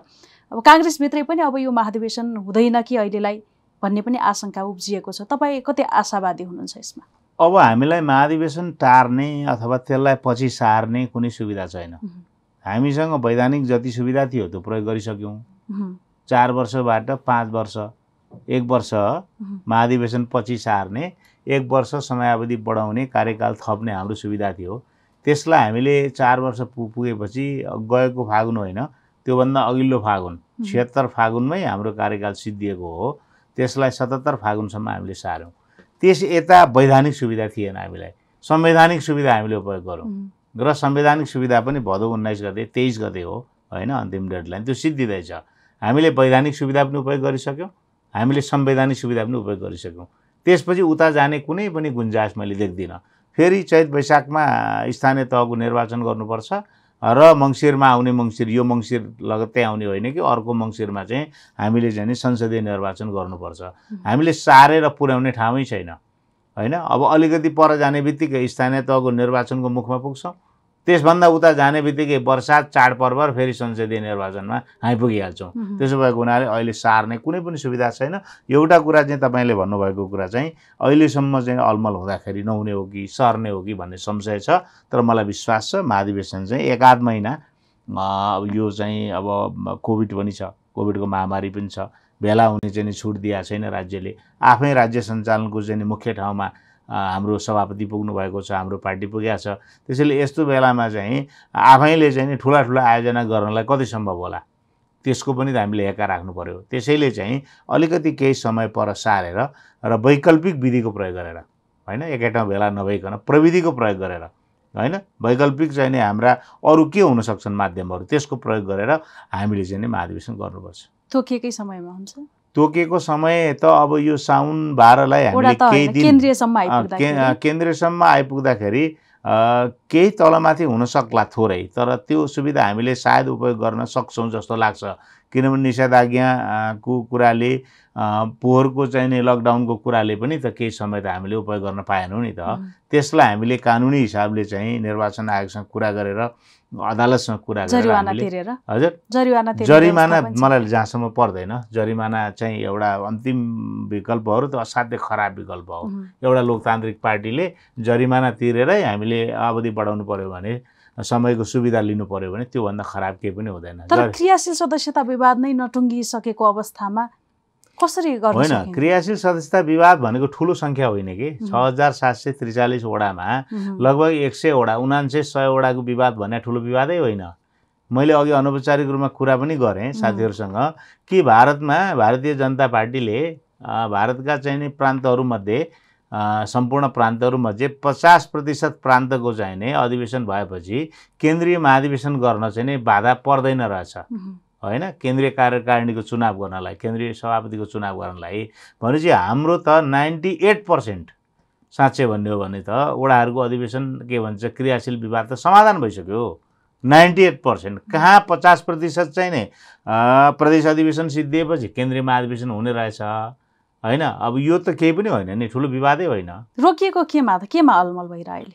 अब काङ्ग्रेसभित्रै पनि अब यो महाधिवेशन हुँदैन कि अहिलेलाई भन्ने पनि आशंका उब्जिएको छ तपाईँ कति आशावादी हुनुहुन्छ यसमा अब हामीलाई महाधिवेशन टार्ने अथवा त्यसलाई पछि सार्ने कुनै सुविधा छैन हामीसँग वैधानिक जति सुविधा थियो त्यो प्रयोग गरिसक्यौँ चार वर्षबाट पाँच वर्ष एक वर्ष महाधिवेशन पछि सार्ने एक वर्ष समयावधि बढाउने कार्यकाल थप्ने हाम्रो सुविधा थियो त्यसलाई हामीले चार वर्ष पुगेपछि गएको फागुन होइन त्योभन्दा अघिल्लो फागुन छिहत्तर फागुनमै हाम्रो कार्यकाल सिद्धिएको हो त्यसलाई सतहत्तर फागुनसम्म हामीले सार्यौँ त्यस यता वैधानिक सुविधा थिएन हामीलाई संवैधानिक सुविधा हामीले उपयोग गरौँ र संवैधानिक सुविधा पनि भदौ उन्नाइस गते तेइस गते हो होइन अन्तिम डेडलाइन त्यो सिद्धिँदैछ हामीले वैधानिक सुविधा पनि उपयोग गरिसक्यौँ हामीले संवैधानिक सुविधा पनि उपयोग गरिसक्यौँ त्यसपछि उता जाने कुनै पनि गुन्जास मैले देख्दिनँ फेरि चैत वैशाखमा स्थानीय तहको निर्वाचन गर्नुपर्छ र मङ्सिरमा आउने मङ्सिर यो मङ्सिर लगत्तै आउने होइन कि अर्को मङ्सिरमा चाहिँ हामीले चाहिँ संसदीय निर्वाचन गर्नुपर्छ हामीले सारेर पुर्याउने ठाउँै छैन होइन अब अलिकति पर जाने बित्तिकै स्थानीय तहको निर्वाचनको मुखमा पुग्छौँ त्यसभन्दा उता जाने बित्तिकै वर्षात चाडपर्व र फेरि संसदीय निर्वाचनमा हामी पुगिहाल्छौँ त्यसो भएको हुनाले अहिले सार्ने कुनै पनि सुविधा छैन एउटा कुरा चाहिँ तपाईँले भन्नुभएको कुरा चाहिँ अहिलेसम्म चाहिँ अलमल हुँदाखेरि नहुने हो कि सर्ने हो कि भन्ने संशय छ तर मलाई विश्वास छ महाधिवेशन चाहिँ एकाध महिना अब यो चाहिँ अब कोभिड पनि छ कोभिडको महामारी पनि छ भेला हुने चाहिँ छुट दिएको छैन राज्यले आफै राज्य सञ्चालनको चाहिँ मुख्य ठाउँमा हाम्रो सभापति पुग्नु भएको छ हाम्रो पार्टी पुगेको छ त्यसैले यस्तो बेलामा चाहिँ आफैले चाहिँ नि ठुला ठुला आयोजना गर्नलाई कति सम्भव होला त्यसको पनि त हामीले हेका राख्नु पऱ्यो त्यसैले चाहिँ अलिकति केही समय पर सारेर र वैकल्पिक विधिको प्रयोग गरेर होइन एकै ठाउँ भेला नभइकन प्रविधिको प्रयोग गरेर होइन वैकल्पिक चाहिँ नि हाम्रा अरू के हुन सक्छन् माध्यमहरू त्यसको प्रयोग गरेर हामीले चाहिँ नि महाधिवेशन गर्नुपर्छ तोकिएकै समयमा हुन्छ तोकेको समय त अब यो साउन बाह्रलाई हामीले केही दिन केन्द्रीयसम्म आइपुग्दाखेरि केही तलमाथि हुनसक्ला थोरै तर त्यो सुविधा हामीले सायद उपयोग गर्न सक्छौँ जस्तो लाग्छ किनभने निषेधाज्ञाको कुराले पोहोरको चाहिने लकडाउनको कुराले पनि त केही समय त हामीले उपयोग गर्न पाएनौँ नि त त्यसलाई हामीले कानुनी हिसाबले चाहिँ निर्वाचन आयोगसँग कुरा गरेर अदालतसँग कुरा गरेर हामीले हजुर जरिमाना मलाई जहाँसम्म पर्दैन जरिमाना चाहिँ एउटा अन्तिम विकल्प हो त असाध्य खराब विकल्प हो एउटा लोकतान्त्रिक पार्टीले जरिमाना तिरेरै हामीले अवधि बढाउनु पऱ्यो भने समयको सुविधा लिनु पर्यो भने त्योभन्दा खराब केही पनि हुँदैन तर क्रियाशील सदस्यता विवाद नै नटुङ्गिसकेको अवस्थामा कसरी होइन क्रियाशील सदस्यता विवाद भनेको ठुलो सङ्ख्या होइन कि छ हजार सात सय त्रिचालिसवटामा लगभग एक सयवटा उनान्से सयवटाको विवाद भन्ने ठुलो विवादै होइन मैले अघि अनौपचारिक रूपमा कुरा पनि गरेँ साथीहरूसँग कि भारतमा भारतीय जनता पार्टीले भारतका चाहिने प्रान्तहरूमध्ये सम्पूर्ण प्रान्तहरूमध्ये पचास प्रतिशत प्रान्तको चाहिँ नै अधिवेशन भएपछि केन्द्रीय महाधिवेशन गर्न चाहिँ नै बाधा पर्दैन रहेछ होइन केन्द्रीय कार्यकारिणीको चुनाव गर्नलाई केन्द्रीय सभापतिको चुनाव गर्नलाई भनेपछि हाम्रो त नाइन्टी एट पर्सेन्ट साँच्चै भन्ने हो भने त वडाहरूको अधिवेशन के भन्छ क्रियाशील विवाद त समाधान भइसक्यो नाइन्टी एट पर्सेन्ट कहाँ पचास प्रतिशत चाहिँ नै प्रदेश अधिवेशन सिद्धिएपछि केन्द्रीय महाधिवेशन हुने रहेछ होइन अब यो त केही पनि होइन नि ठुलो विवादै होइन रोकिएको केमा त केमा अलमल भएर अहिले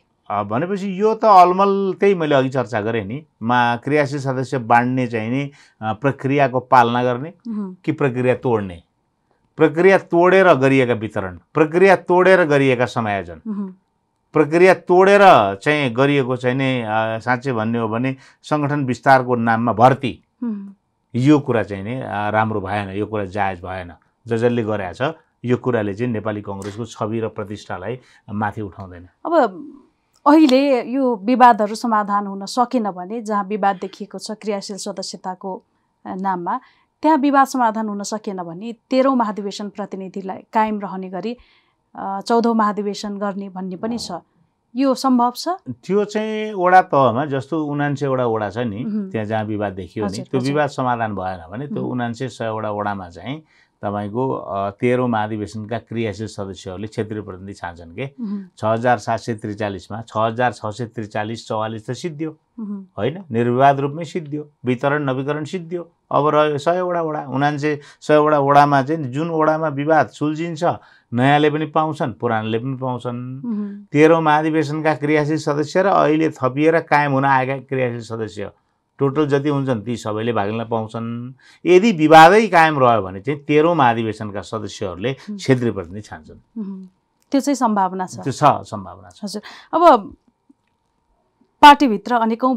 भनेपछि यो त अलमल त्यही मैले अघि चर्चा गरेँ नि मा क्रियाशील सदस्य बाँड्ने चाहिँ नि प्रक्रियाको पालना गर्ने कि प्रक्रिया तोड्ने प्रक्रिया तोडेर गरिएका वितरण प्रक्रिया तोडेर गरिएका समायोजन प्रक्रिया तोडेर चाहिँ गरिएको चाहिँ नि साँच्चै भन्ने हो भने सङ्गठन विस्तारको नाममा भर्ती यो कुरा चाहिँ नि राम्रो भएन यो कुरा जायज भएन ज जसले गराएछ यो कुराले चाहिँ नेपाली कङ्ग्रेसको छवि र प्रतिष्ठालाई माथि उठाउँदैन अब अहिले यो विवादहरू समाधान हुन सकेन भने जहाँ विवाद देखिएको छ क्रियाशील सदस्यताको नाममा त्यहाँ विवाद समाधान हुन सकेन भने तेह्रौँ महाधिवेशन प्रतिनिधिलाई कायम रहने गरी चौधौँ महाधिवेशन गर्ने भन्ने पनि छ यो सम्भव छ त्यो चाहिँ वडा तहमा जस्तो उनान्सेवटा वडा छ नि त्यहाँ जहाँ विवाद देखियो नि त्यो विवाद समाधान भएन भने त्यो उनान्से सयवटा वडामा चाहिँ तपाईँको तेह्रौँ महाधिवेशनका क्रियाशील सदस्यहरूले क्षेत्रीय प्रतिनिधि छान्छन् के छ हजार सात सय त्रिचालिसमा छ हजार छ सय त्रिचालिस चौवालिस त सिद्धियो होइन निर्विवाद रूपमै सिद्धियो वितरण नवीकरण सिद्धियो अब रह्यो सयवटा वडा उनान्से सयवटा वडामा चाहिँ जुन वडामा विवाद सुल्झिन्छ नयाँले पनि पाउँछन् पुरानोले पनि पाउँछन् तेह्रौँ महाधिवेशनका क्रियाशील सदस्य र अहिले थपिएर कायम हुन आएका क्रियाशील सदस्य टोटल जति हुन्छन् ती सबैले भाग लिन पाउँछन् यदि विवादै कायम रह्यो भने चाहिँ तेह्रौँ महाधिवेशनका सदस्यहरूले क्षेत्रीय प्रतिनिधि छान्छन् त्यो चाहिँ सम्भावना छ त्यो छ सम्भावना छ हजुर अब पार्टीभित्र अनेकौँ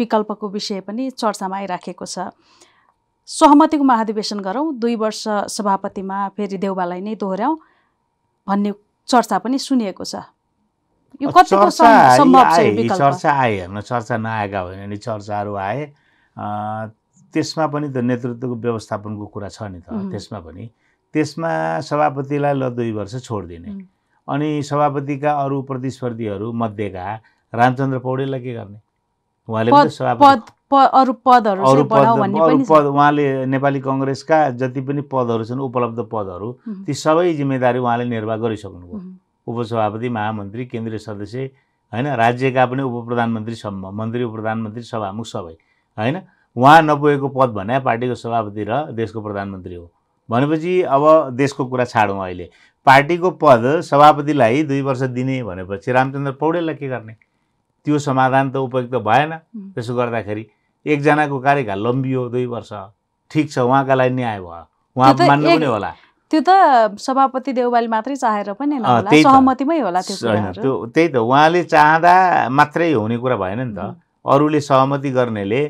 विकल्पको विषय पनि चर्चामा आइराखेको छ सहमतिको महाधिवेशन गरौँ दुई वर्ष सभापतिमा फेरि देउबालाई नै दोहोऱ्याउँ भन्ने चर्चा पनि सुनिएको छ यो कतिको चर्चा आए हेर्न चर्चा नआएका होइन भने चर्चाहरू आए त्यसमा पनि त नेतृत्वको व्यवस्थापनको कुरा छ नि त त्यसमा पनि त्यसमा सभापतिलाई ल दुई वर्ष छोडिदिने अनि सभापतिका अरू प्रतिस्पर्धीहरू मध्येका रामचन्द्र पौडेललाई के गर्ने उहाँले अरू पद उहाँले नेपाली कङ्ग्रेसका जति पनि पदहरू छन् उपलब्ध पदहरू ती सबै जिम्मेदारी उहाँले निर्वाह गरिसक्नुभयो उपसभापति महामन्त्री केन्द्रीय सदस्य होइन राज्यका पनि उप प्रधानमन्त्रीसम्म मन्त्री उप प्रधानमन्त्री सभामुख सबै होइन उहाँ नपुगेको पद भने पार्टीको सभापति र देशको प्रधानमन्त्री हो भनेपछि अब देशको कुरा छाडौँ अहिले पार्टीको पद सभापतिलाई दुई वर्ष दिने भनेपछि रामचन्द्र पौडेललाई के गर्ने त्यो समाधान त उपयुक्त भएन त्यसो गर्दाखेरि एकजनाको कार्यकाल लम्बियो दुई वर्ष ठिक छ उहाँका लागि न्याय भयो उहाँ मान्नु पनि होला त्यो त सभापति देउबाली मात्रै चाहेर पनि सहमतिमै होला त्यो त्यही त उहाँले चाहँदा मात्रै हुने कुरा भएन नि त अरूले सहमति गर्नेले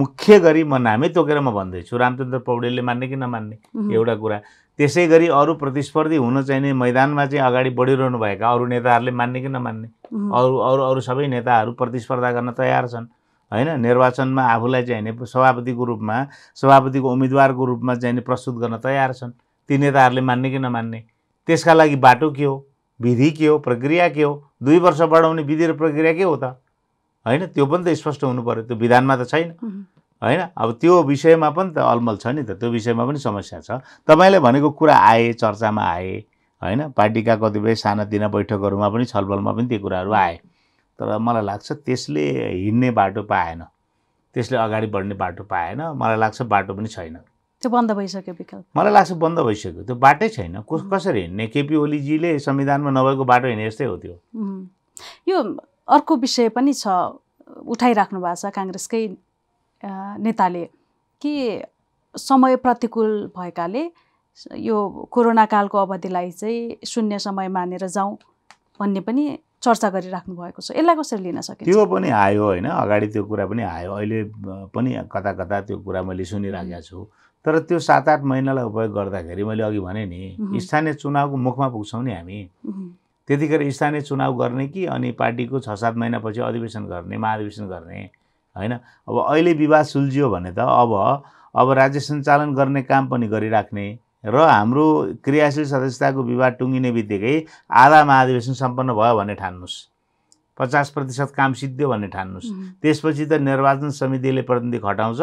मुख्य गरी म नामै तोकेर म भन्दैछु रामचन्द्र पौडेलले मान्ने कि नमान्ने एउटा कुरा त्यसै गरी अरू प्रतिस्पर्धी हुन चाहिने मैदानमा चाहिँ अगाडि बढिरहनुभएका अरू नेताहरूले मान्ने कि नमान्ने अरू अरू अरू सबै नेताहरू प्रतिस्पर्धा गर्न तयार छन् होइन निर्वाचनमा आफूलाई चाहिने सभापतिको रूपमा सभापतिको उम्मेदवारको रूपमा चाहिने प्रस्तुत गर्न तयार छन् ती नेताहरूले मान्ने कि नमान्ने त्यसका लागि बाटो के हो विधि के हो प्रक्रिया के हो दुई वर्ष बढाउने विधि र प्रक्रिया के हो त होइन त्यो पनि त स्पष्ट हुनु पऱ्यो त्यो विधानमा त छैन होइन अब त्यो विषयमा पनि त अलमल छ नि त त्यो विषयमा पनि समस्या छ तपाईँले भनेको कुरा आए चर्चामा आए होइन पार्टीका कतिपय सानातिना बैठकहरूमा पनि छलफलमा पनि त्यो कुराहरू आए तर मलाई लाग्छ त्यसले हिँड्ने बाटो पाएन त्यसले अगाडि बढ्ने बाटो पाएन मलाई लाग्छ बाटो पनि छैन त्यो बन्द भइसक्यो विकल्प मलाई लाग्छ बन्द भइसक्यो त्यो बाटै छैन कसरी हिँड्ने केपी ओलीजीले संविधानमा नभएको बाटो हिँड्ने यस्तै हो त्यो यो अर्को विषय पनि छ उठाइराख्नु भएको छ काङ्ग्रेसकै नेताले कि समय प्रतिकूल भएकाले यो कोरोना कालको अवधिलाई चाहिँ शून्य समय मानेर जाउँ भन्ने पनि चर्चा गरिराख्नु भएको छ यसलाई कसरी लिन सकिन्छ त्यो पनि आयो होइन अगाडि त्यो कुरा पनि आयो अहिले पनि कता कता त्यो कुरा मैले सुनिराखेको छु तर त्यो सात आठ महिनालाई उपयोग गर्दाखेरि मैले अघि भने नि स्थानीय चुनावको मुखमा पुग्छौँ नि हामी त्यतिखेर स्थानीय चुनाव गर्ने कि अनि पार्टीको छ सात महिनापछि अधिवेशन गर्ने महाधिवेशन गर्ने होइन अब अहिले विवाद सुल्झियो भने त अब अब राज्य सञ्चालन गर्ने काम पनि गरिराख्ने र हाम्रो क्रियाशील सदस्यताको विवाद टुङ्गिने बित्तिकै आधा महाधिवेशन सम्पन्न भयो भने ठान्नुहोस् पचास प्रतिशत काम सिद्धियो भन्ने ठान्नुहोस् त्यसपछि त निर्वाचन समितिले प्रतिनिधि खटाउँछ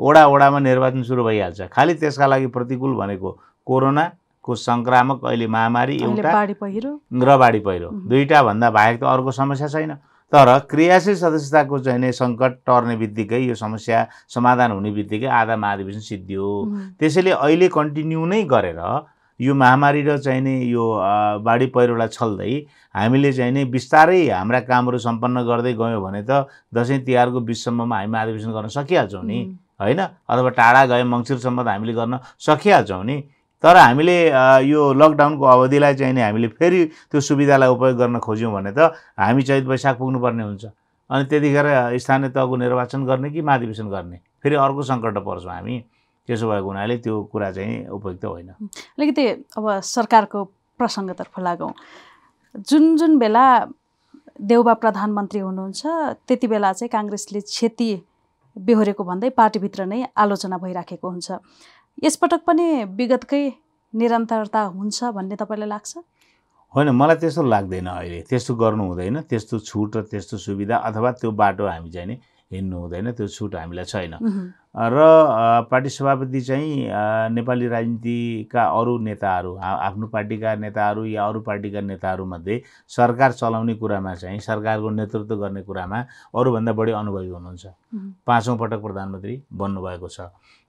वडा वडामा निर्वाचन सुरु भइहाल्छ खालि त्यसका लागि प्रतिकूल भनेको कोरोनाको सङ्क्रामक अहिले महामारी एउटा र बाढी पहिरो दुईवटाभन्दा बाहेक त अर्को समस्या छैन तर क्रियाशील सदस्यताको चाहिँ नै सङ्कट टर्ने बित्तिकै यो समस्या समाधान हुने बित्तिकै आधा महाधिवेशन सिद्धि हो त्यसैले अहिले कन्टिन्यू नै गरेर यो महामारी र चाहिँ नै यो बाढी पहिरोलाई छल्दै हामीले चाहिँ नै बिस्तारै हाम्रा कामहरू सम्पन्न गर्दै गयौँ भने त दसैँ तिहारको बिचसम्ममा हामी महाधिवेशन गर्न सकिहाल्छौँ नि होइन अथवा टाढा गए मङ्सिरसम्म त हामीले गर्न सकिहाल्छौँ नि तर हामीले यो लकडाउनको अवधिलाई चाहिँ नि हामीले फेरि त्यो सुविधालाई उपयोग गर्न खोज्यौँ भने त हामी चैत वैशाख पुग्नुपर्ने हुन्छ अनि त्यतिखेर स्थानीय तहको निर्वाचन गर्ने कि महाधिवेशन गर्ने फेरि अर्को सङ्कट पर्छौँ हामी त्यसो भएको हुनाले त्यो कुरा चाहिँ उपयुक्त होइन अलिकति अब सरकारको प्रसङ्गतर्फ लागौँ जुन जुन बेला देउबा प्रधानमन्त्री हुनुहुन्छ त्यति बेला चाहिँ काङ्ग्रेसले क्षति बेहोरेको भन्दै पार्टीभित्र नै आलोचना भइराखेको हुन्छ यसपटक पनि विगतकै निरन्तरता हुन्छ भन्ने तपाईँलाई लाग्छ होइन मलाई त्यस्तो लाग्दैन अहिले त्यस्तो गर्नु हुँदैन त्यस्तो छुट र त्यस्तो सुविधा अथवा त्यो बाटो हामी चाहिँ नि हिँड्नु हुँदैन त्यो छुट हामीलाई छैन र पार्टी सभापति चाहिँ नेपाली राजनीतिका अरू नेताहरू आफ्नो पार्टीका नेताहरू या अरू पार्टीका नेताहरूमध्ये सरकार चलाउने कुरामा चाहिँ सरकारको नेतृत्व गर्ने कुरामा अरूभन्दा बढी अनुभवी हुनुहुन्छ पाँचौँ पटक प्रधानमन्त्री बन्नुभएको छ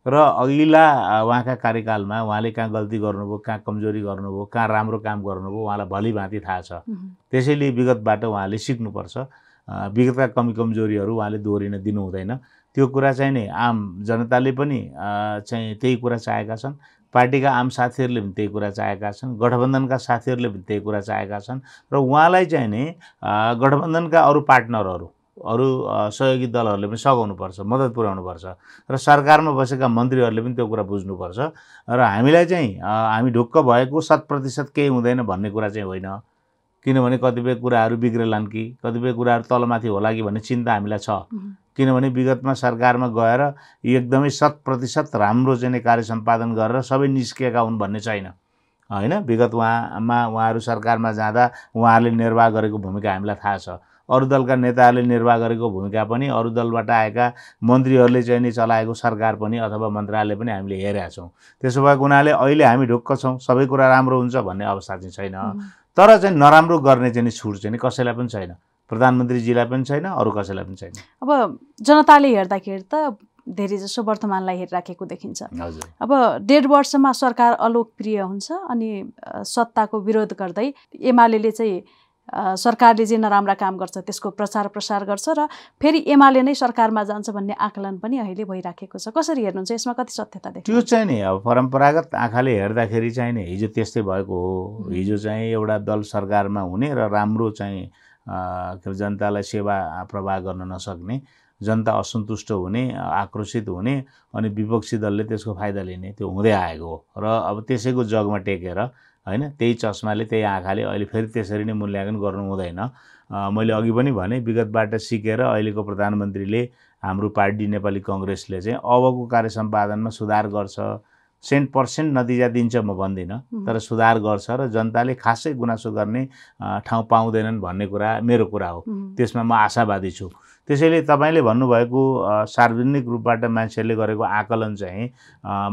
र अघिल्ला उहाँका कार्यकालमा उहाँले कहाँ गल्ती गर्नुभयो कहाँ कमजोरी गर्नुभयो कहाँ राम्रो काम गर्नुभयो उहाँलाई भलिभाँति थाहा छ त्यसैले विगतबाट उहाँले सिक्नुपर्छ विगतका कमी कमजोरीहरू उहाँले दोहोरिन दिनु हुँदैन त्यो कुरा चाहिँ नि आम जनताले पनि चाहिँ त्यही कुरा चाहेका छन् पार्टीका आम साथीहरूले पनि त्यही कुरा चाहेका छन् गठबन्धनका साथीहरूले पनि त्यही कुरा चाहेका छन् र उहाँलाई चाहिँ नि गठबन्धनका अरू पार्टनरहरू अरू सहयोगी दलहरूले पनि सघाउनुपर्छ मद्दत पुर्याउनुपर्छ र सरकारमा बसेका मन्त्रीहरूले पनि त्यो कुरा बुझ्नुपर्छ र हामीलाई चाहिँ हामी ढुक्क भएको शत प्रतिशत केही हुँदैन भन्ने कुरा चाहिँ होइन किनभने कतिपय कुराहरू बिग्रेलान् कि कतिपय कुराहरू तलमाथि होला कि भन्ने चिन्ता हामीलाई छ किनभने विगतमा सरकारमा गएर एकदमै शत प्रतिशत राम्रो चाहिँ कार्य सम्पादन गरेर सबै निस्केका हुन् भन्ने छैन होइन विगत उहाँमा उहाँहरू सरकारमा जाँदा उहाँहरूले निर्वाह गरेको भूमिका हामीलाई थाहा छ अरू दलका नेताहरूले निर्वाह गरेको भूमिका पनि अरू दलबाट आएका मन्त्रीहरूले चाहिँ नि चलाएको सरकार पनि अथवा मन्त्रालय पनि हामीले हेरेका छौँ त्यसो भएको हुनाले अहिले हामी ढुक्क छौँ सबै कुरा राम्रो हुन्छ भन्ने अवस्था चाहिँ छैन तर चाहिँ नराम्रो गर्ने चाहिँ छुट चाहिँ कसैलाई पनि छैन प्रधानमन्त्रीजीलाई पनि छैन अरू कसैलाई पनि छैन अब जनताले हेर्दाखेरि त धेरै जसो वर्तमानलाई हेरिराखेको देखिन्छ अब डेढ वर्षमा सरकार अलोकप्रिय हुन्छ अनि सत्ताको विरोध गर्दै एमाले चाहिँ सरकारले जे नराम्रा काम गर्छ त्यसको प्रचार प्रसार गर्छ र फेरि एमाले नै सरकारमा जान्छ भन्ने आकलन पनि अहिले भइराखेको छ कसरी हेर्नुहुन्छ यसमा कति सत्यता देख्छ त्यो चाहिँ नि अब परम्परागत आँखाले हेर्दाखेरि चाहिँ नि हिजो त्यस्तै भएको हो हिजो चाहिँ एउटा दल सरकारमा हुने र राम्रो चाहिँ के अरे जनतालाई सेवा प्रवाह गर्न नसक्ने जनता असन्तुष्ट हुने आक्रोशित हुने अनि विपक्षी दलले त्यसको फाइदा लिने त्यो हुँदै आएको हो र अब त्यसैको जगमा टेकेर होइन त्यही चस्माले त्यही आँखाले अहिले फेरि त्यसरी नै मूल्याङ्कन गर्नु हुँदैन मैले अघि पनि भने विगतबाट सिकेर अहिलेको प्रधानमन्त्रीले हाम्रो पार्टी नेपाली कङ्ग्रेसले चाहिँ अबको कार्य सम्पादनमा सुधार गर्छ सेन्ट पर्सेन्ट नतिजा दिन्छ म भन्दिनँ तर सुधार गर्छ र जनताले खासै गुनासो गर्ने ठाउँ पाउँदैनन् भन्ने कुरा मेरो कुरा हो त्यसमा म आशावादी छु त्यसैले तपाईँले भन्नुभएको सार्वजनिक रूपबाट मान्छेहरूले गरेको आकलन चाहिँ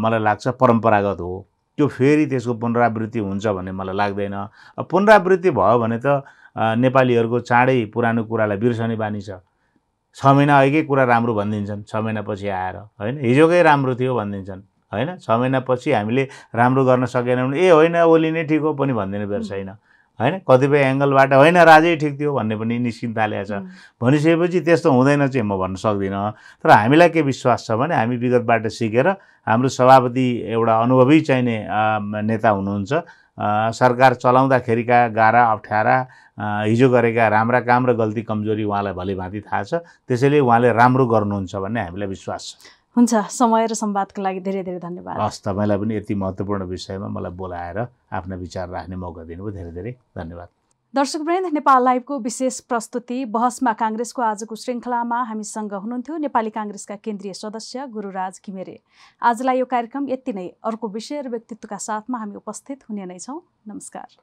मलाई लाग्छ परम्परागत हो त्यो फेरि त्यसको पुनरावृत्ति हुन्छ भन्ने मलाई लाग्दैन पुनरावृत्ति भयो भने त नेपालीहरूको चाँडै पुरानो कुरालाई बिर्सने बानी छ छ महिना अघिकै कुरा राम्रो भनिदिन्छन् छ महिनापछि आएर होइन हिजोकै राम्रो थियो भनिदिन्छन् होइन छ महिनापछि हामीले राम्रो गर्न सकेनौँ भने ए होइन ओली नै ठिक हो पनि भनिदिने बेर छैन होइन कतिपय एङ्गलबाट होइन राजै ठिक थियो भन्ने पनि थालेको छ भनिसकेपछि त्यस्तो हुँदैन चाहिँ म भन्न सक्दिनँ तर हामीलाई के विश्वास छ भने हामी विगतबाट सिकेर हाम्रो सभापति एउटा अनुभवी चाहिने नेता हुनुहुन्छ सरकार चलाउँदाखेरिका गाह्रा अप्ठ्यारा हिजो गरेका राम्रा काम र गल्ती कमजोरी उहाँलाई भलिभाँति थाहा छ त्यसैले उहाँले राम्रो गर्नुहुन्छ भन्ने हामीलाई विश्वास छ हुन्छ समय र संवादको लागि धेरै धेरै धन्यवाद हस् तपाईँलाई पनि यति महत्त्वपूर्ण विषयमा मलाई बोलाएर आफ्ना विचार राख्ने मौका दिनुभयो धेरै धेरै धन्यवाद दर्शक वृन्द नेपाल लाइभको विशेष प्रस्तुति बहसमा काङ्ग्रेसको आजको श्रृङ्खलामा हामीसँग हुनुहुन्थ्यो नेपाली काङ्ग्रेसका केन्द्रीय सदस्य गुरुराज घिमिरे आजलाई यो कार्यक्रम यति नै अर्को विषय र व्यक्तित्वका साथमा हामी उपस्थित हुने नै छौँ नमस्कार